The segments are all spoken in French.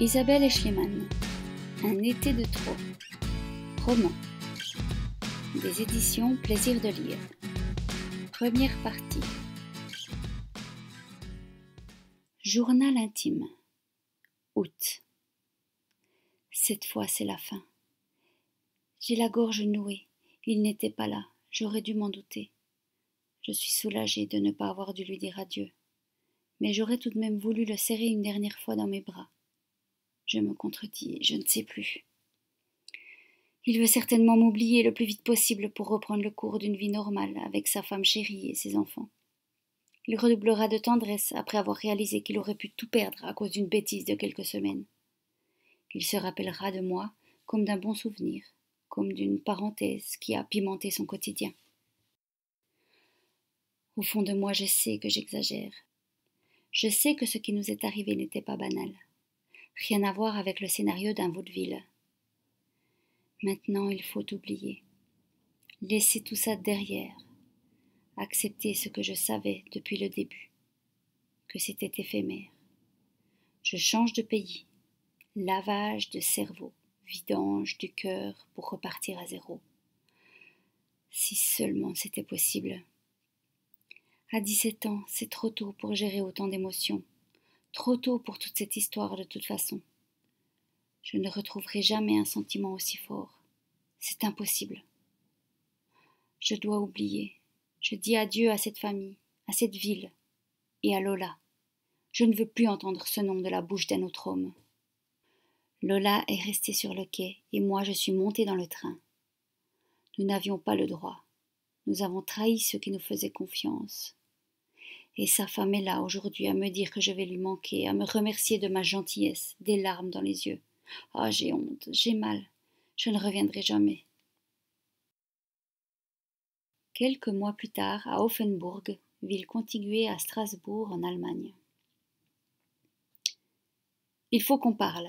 Isabelle et Un été de trop. Roman. Des éditions Plaisir de lire. Première partie. Journal intime. Août. Cette fois, c'est la fin. J'ai la gorge nouée. Il n'était pas là. J'aurais dû m'en douter. Je suis soulagée de ne pas avoir dû lui dire adieu. Mais j'aurais tout de même voulu le serrer une dernière fois dans mes bras je me contredis, je ne sais plus. Il veut certainement m'oublier le plus vite possible pour reprendre le cours d'une vie normale avec sa femme chérie et ses enfants. Il redoublera de tendresse après avoir réalisé qu'il aurait pu tout perdre à cause d'une bêtise de quelques semaines. Il se rappellera de moi comme d'un bon souvenir, comme d'une parenthèse qui a pimenté son quotidien. Au fond de moi, je sais que j'exagère. Je sais que ce qui nous est arrivé n'était pas banal rien à voir avec le scénario d'un vaudeville. Maintenant, il faut oublier. Laisser tout ça derrière. Accepter ce que je savais depuis le début, que c'était éphémère. Je change de pays. Lavage de cerveau, vidange du cœur pour repartir à zéro. Si seulement c'était possible. À 17 ans, c'est trop tôt pour gérer autant d'émotions. Trop tôt pour toute cette histoire de toute façon. Je ne retrouverai jamais un sentiment aussi fort. C'est impossible. Je dois oublier. Je dis adieu à cette famille, à cette ville et à Lola. Je ne veux plus entendre ce nom de la bouche d'un autre homme. Lola est restée sur le quai et moi je suis montée dans le train. Nous n'avions pas le droit. Nous avons trahi ceux qui nous faisaient confiance. Et sa femme est là aujourd'hui à me dire que je vais lui manquer, à me remercier de ma gentillesse, des larmes dans les yeux. Ah, j'ai honte, j'ai mal, je ne reviendrai jamais. Quelques mois plus tard, à Offenburg, ville contiguée à Strasbourg en Allemagne. Il faut qu'on parle.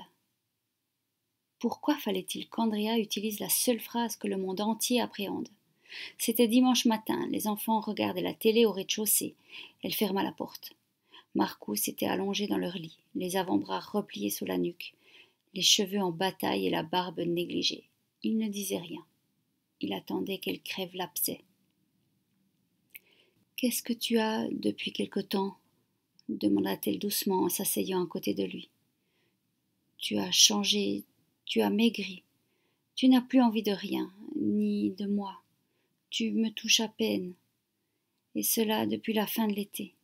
Pourquoi fallait-il qu'Andrea utilise la seule phrase que le monde entier appréhende c'était dimanche matin, les enfants regardaient la télé au rez-de-chaussée. Elle ferma la porte. Marcus s'était allongé dans leur lit, les avant-bras repliés sous la nuque, les cheveux en bataille et la barbe négligée. Il ne disait rien. Il attendait qu'elle crève l'abcès. Qu'est-ce que tu as depuis quelque temps demanda-t-elle doucement en s'asseyant à côté de lui. Tu as changé, tu as maigri. Tu n'as plus envie de rien, ni de moi tu me touches à peine, et cela depuis la fin de l'été.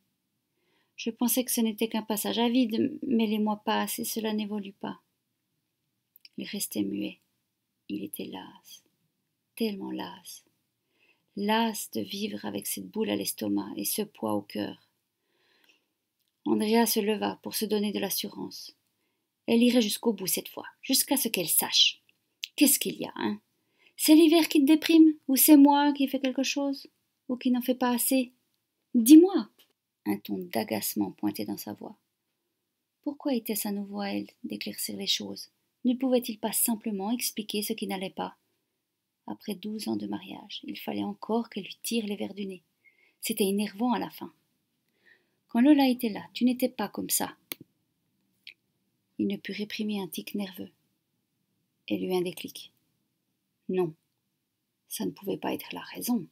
Je pensais que ce n'était qu'un passage à vide, mais les mois passent et cela n'évolue pas. Il restait muet. Il était las, tellement las, las de vivre avec cette boule à l'estomac et ce poids au cœur. Andrea se leva pour se donner de l'assurance. Elle irait jusqu'au bout cette fois, jusqu'à ce qu'elle sache. Qu'est-ce qu'il y a, hein c'est l'hiver qui te déprime, ou c'est moi qui fais quelque chose, ou qui n'en fais pas assez. Dis-moi un ton d'agacement pointé dans sa voix. Pourquoi était-ce à nouveau à elle d'éclaircir les choses Ne pouvait-il pas simplement expliquer ce qui n'allait pas Après douze ans de mariage, il fallait encore qu'elle lui tire les verres du nez. C'était énervant à la fin. Quand Lola était là, tu n'étais pas comme ça. Il ne put réprimer un tic nerveux. Elle eut un déclic. Non, ça ne pouvait pas être la raison.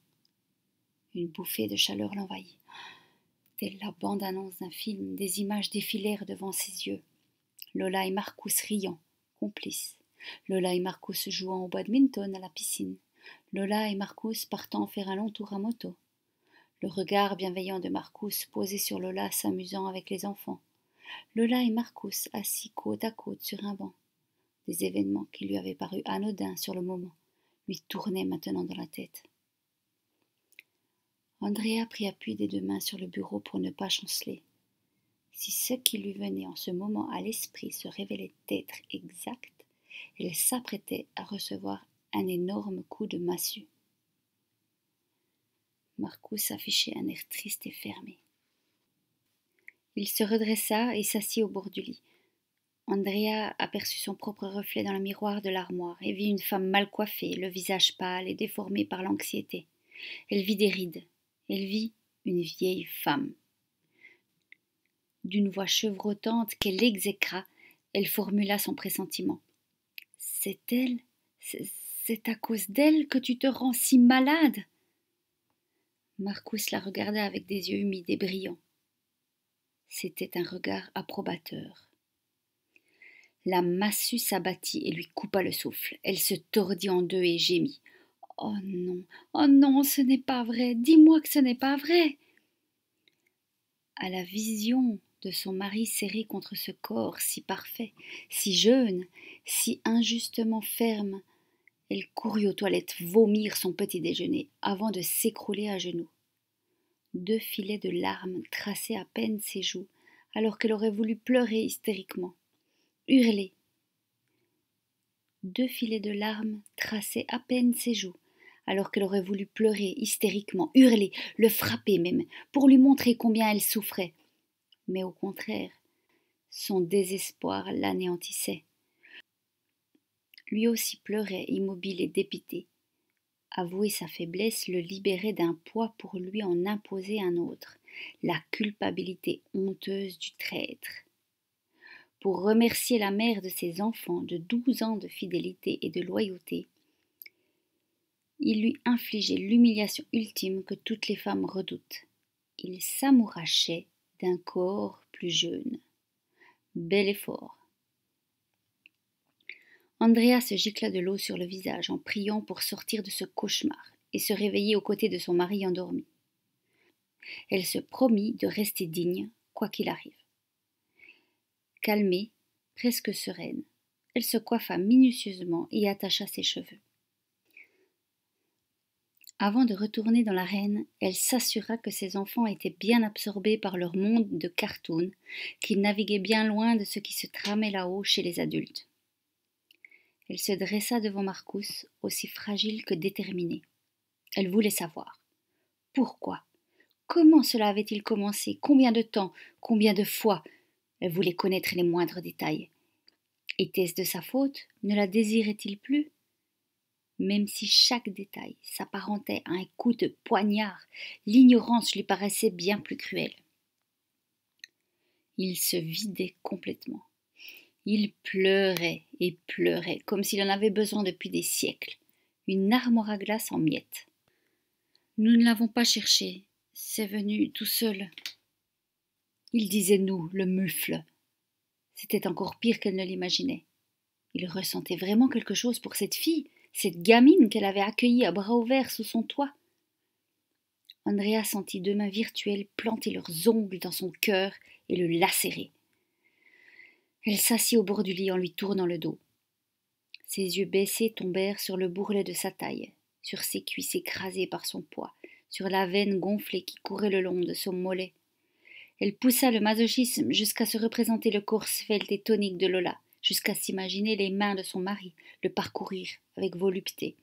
Une bouffée de chaleur l'envahit. Telle la bande-annonce d'un film, des images défilèrent devant ses yeux. Lola et Marcus riant, complices. Lola et Marcus jouant au badminton à la piscine. Lola et Marcus partant faire un long tour à moto. Le regard bienveillant de Marcus posé sur Lola s'amusant avec les enfants. Lola et Marcus assis côte à côte sur un banc. Des événements qui lui avaient paru anodins sur le moment lui tournait maintenant dans la tête. Andrea prit appui des deux mains sur le bureau pour ne pas chanceler. Si ce qui lui venait en ce moment à l'esprit se révélait être exact, elle s'apprêtait à recevoir un énorme coup de massue. Marcus affichait un air triste et fermé. Il se redressa et s'assit au bord du lit. Andrea aperçut son propre reflet dans le miroir de l'armoire et vit une femme mal coiffée, le visage pâle et déformé par l'anxiété. Elle vit des rides. Elle vit une vieille femme. D'une voix chevrotante qu'elle exécra, elle formula son pressentiment. C'est elle C'est à cause d'elle que tu te rends si malade Marcus la regarda avec des yeux humides et brillants. C'était un regard approbateur. La massue s'abattit et lui coupa le souffle. Elle se tordit en deux et gémit. Oh non, oh non, ce n'est pas vrai, dis-moi que ce n'est pas vrai. À la vision de son mari serré contre ce corps si parfait, si jeune, si injustement ferme, elle courut aux toilettes vomir son petit déjeuner avant de s'écrouler à genoux. Deux filets de larmes traçaient à peine ses joues, alors qu'elle aurait voulu pleurer hystériquement. Hurler, Deux filets de larmes traçaient à peine ses joues, alors qu'elle aurait voulu pleurer hystériquement, hurler, le frapper même, pour lui montrer combien elle souffrait. Mais au contraire, son désespoir l'anéantissait. Lui aussi pleurait, immobile et dépité. Avouer sa faiblesse le libérait d'un poids pour lui en imposer un autre, la culpabilité honteuse du traître pour remercier la mère de ses enfants de douze ans de fidélité et de loyauté, il lui infligeait l'humiliation ultime que toutes les femmes redoutent. Il s'amourachait d'un corps plus jeune. Bel effort. Andrea se gicla de l'eau sur le visage en priant pour sortir de ce cauchemar et se réveiller aux côtés de son mari endormi. Elle se promit de rester digne, quoi qu'il arrive. Calmée, presque sereine, elle se coiffa minutieusement et attacha ses cheveux. Avant de retourner dans l'arène, elle s'assura que ses enfants étaient bien absorbés par leur monde de cartoon, qu'ils naviguaient bien loin de ce qui se tramait là-haut chez les adultes. Elle se dressa devant Marcus, aussi fragile que déterminée. Elle voulait savoir. Pourquoi Comment cela avait-il commencé Combien de temps Combien de fois elle voulait connaître les moindres détails. Était-ce de sa faute Ne la désirait-il plus Même si chaque détail s'apparentait à un coup de poignard, l'ignorance lui paraissait bien plus cruelle. Il se vidait complètement. Il pleurait et pleurait, comme s'il en avait besoin depuis des siècles. Une armoire à glace en miettes. Nous ne l'avons pas cherché, c'est venu tout seul. Il disait nous, le mufle. C'était encore pire qu'elle ne l'imaginait. Il ressentait vraiment quelque chose pour cette fille, cette gamine qu'elle avait accueillie à bras ouverts sous son toit. Andrea sentit deux mains virtuelles planter leurs ongles dans son cœur et le lacérer. Elle s'assit au bord du lit en lui tournant le dos. Ses yeux baissés tombèrent sur le bourrelet de sa taille, sur ses cuisses écrasées par son poids, sur la veine gonflée qui courait le long de son mollet, elle poussa le masochisme jusqu'à se représenter le corps svelte et tonique de Lola, jusqu'à s'imaginer les mains de son mari le parcourir avec volupté.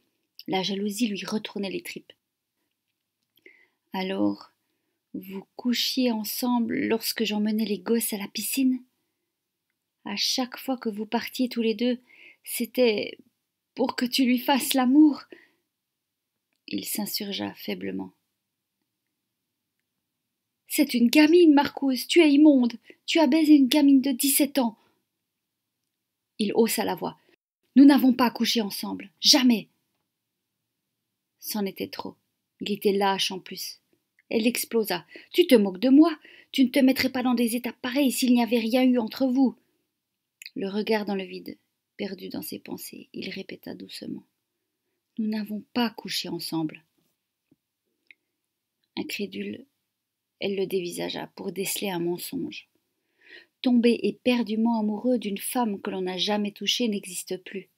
La jalousie lui retournait les tripes. Alors, vous couchiez ensemble lorsque j'emmenais les gosses à la piscine À chaque fois que vous partiez tous les deux, c'était pour que tu lui fasses l'amour. Il s'insurgea faiblement. C'est une gamine, Marcus, tu es immonde, tu as baisé une gamine de dix-sept ans. Il haussa la voix. Nous n'avons pas couché ensemble, jamais. C'en était trop. Il était lâche en plus. Elle explosa. Tu te moques de moi. Tu ne te mettrais pas dans des états pareils s'il n'y avait rien eu entre vous. Le regard dans le vide, perdu dans ses pensées, il répéta doucement. Nous n'avons pas couché ensemble. Incrédule, elle le dévisagea pour déceler un mensonge. Tomber éperdument amoureux d'une femme que l'on n'a jamais touchée n'existe plus.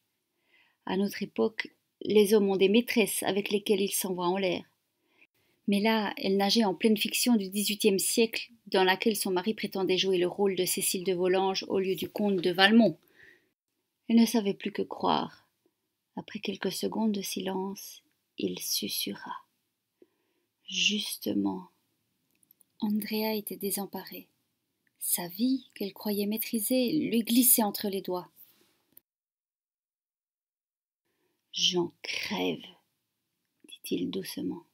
À notre époque, les hommes ont des maîtresses avec lesquelles ils s'envoient en l'air. Mais là, elle nageait en pleine fiction du XVIIIe siècle, dans laquelle son mari prétendait jouer le rôle de Cécile de Volanges au lieu du comte de Valmont. Elle ne savait plus que croire. Après quelques secondes de silence, il susurra. Justement, Andrea était désemparée. Sa vie, qu'elle croyait maîtriser, lui glissait entre les doigts. J'en crève, dit-il doucement.